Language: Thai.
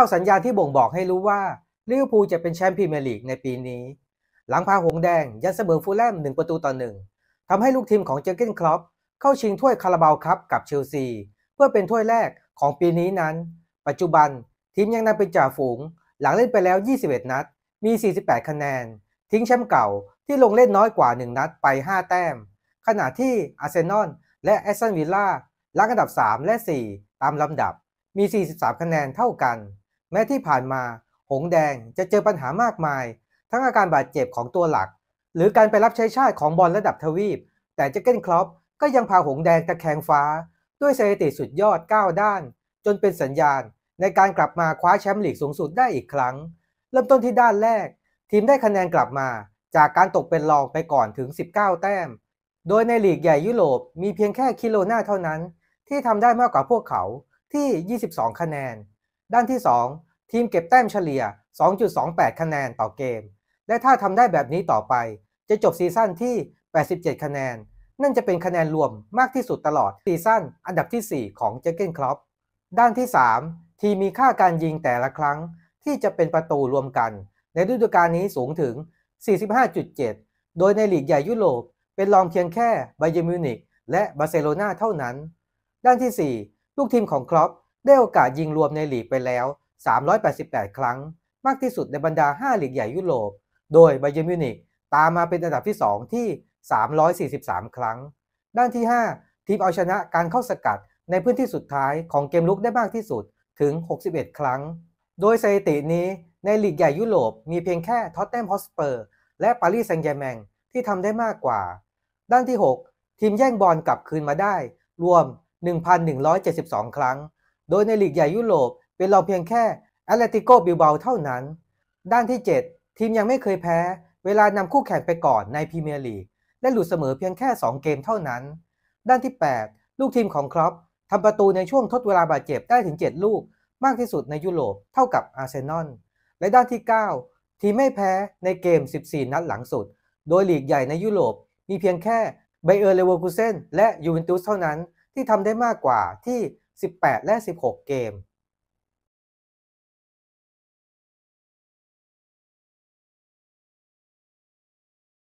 9สัญญาณที่บ่งบอกให้รู้ว่าลิเวอร์พูลจะเป็นแชมป์พรีเมียร์ลีกในปีนี้ หลังพาหงแดง ยันเสมอฟูลแลม1 ประตูต่อหนึ่งทำให้ลูกทีมของเจอร์เก้นคล็อปเข้าชิงถ้วยคาราบาวคัพกับเชลซี เพื่อเป็นถ้วยแรกของปีนี้นั้น ปัจจุบันทีมยังนำเป็นจ่าฝูง หลังเล่นไปแล้ว 21 นัด มี 48 คะแนน ทิ้งแชมป์เก่าที่ลงเล่นน้อยกว่า 1 นัดไป 5 แต้ม ขณะที่อาร์เซนอลและแอสตันวิลล่าลังอันดับ 3 และ 4 ตามลำดับมี 43 คะแนนเท่ากันแม้ที่ผ่านมา หงแดงจะเจอปัญหามากมาย ทั้งอาการบาดเจ็บของตัวหลัก หรือการไปรับใช้ชาติของบอลระดับทวีป แต่เจเก้นคลอป ก็ยังพาหงแดงตะแคงฟ้า ด้วยสถิติสุดยอด 9 ด้าน จนเป็นสัญญาณ ในการกลับมาคว้าแชมป์ลีกสูงสุดได้อีกครั้ง เริ่มต้นที่ด้านแรก ทีมได้คะแนนกลับมาจากการตกเป็นรองไปก่อนถึง 19 แต้ม โดยในลีกใหญ่ยุโรป มีเพียงแค่คิโลนาเท่านั้น ที่ทำได้มากกว่าพวกเขาที่ 22 คะแนนด้านที่ 2 ทีมเก็บแต้มเฉลี่ย 2.28 คะแนนต่อเกม และถ้าทำได้แบบนี้ต่อไป จะจบซีซั่นที่ 87 คะแนน นั่นจะเป็นคะแนนรวมมากที่สุดตลอด ซีซั่นอันดับที่ 4 ของเจเกนครอปด้านที่ 3 ทีมมีค่าการยิงแต่ละครั้งที่จะเป็นประตูรวมกัน ในฤดูกาลนี้สูงถึง 45.7 โดยในลีกใหญ่ยุโรป เป็นรองเพียงแค่ไบเยอร์มิวนิกและบาร์เซโลนาเท่านั้นด้านที่ 4 ลูกทีมของครอปได้โอกาสยิงรวมในหลีกไปแล้ว 388 ครั้ง มากที่สุดในบรรดา5ลีกใหญ่ยุโรป โดยไบเยอร์มิวนิกตามมาเป็นอันดับที่ 2 ที่ 343 ครั้ง ด้านที่ 5 ทีมเอาชนะการเข้าสกัดในพื้นที่สุดท้ายของเกมลุกได้มากที่สุดถึง 61 ครั้ง โดยสถิตินี้ในหลีกใหญ่ยุโรปมีเพียงแค่ท็อตแนมฮอสเปอร์ และปารีสแซงต์แยร์แมงที่ทำได้มากกว่า ด้านที่ 6 ทีมแย่งบอลกลับคืนมาได้ รวม 1,172 ครั้งโดยในลีกใหญ่ยุโรปเป็นเราเพียงแค่แอตเลติโกบิลเบาเท่านั้น ด้านที่ 7 ทีมยังไม่เคยแพ้ เวลานำคู่แข่งไปก่อนในพรีเมียร์ลีกและหลุดเสมอเพียงแค่ 2 เกมเท่านั้น ด้านที่ 8 ลูกทีมของครอปทำประตูในช่วงทดเวลาบาดเจ็บ ได้ถึง 7 ลูก มากที่สุดในยุโรป เท่ากับอาร์เซนอล และด้านที่ 9 ทีมไม่แพ้ในเกม 14 นัดหลังสุดโดยลีกใหญ่ในยุโรปมีเพียงแค่ไบเออร์เลเวอร์คูเซนและยูเวนตุสเท่านั้นที่ทำได้มากกว่าที่18 และ16 เกม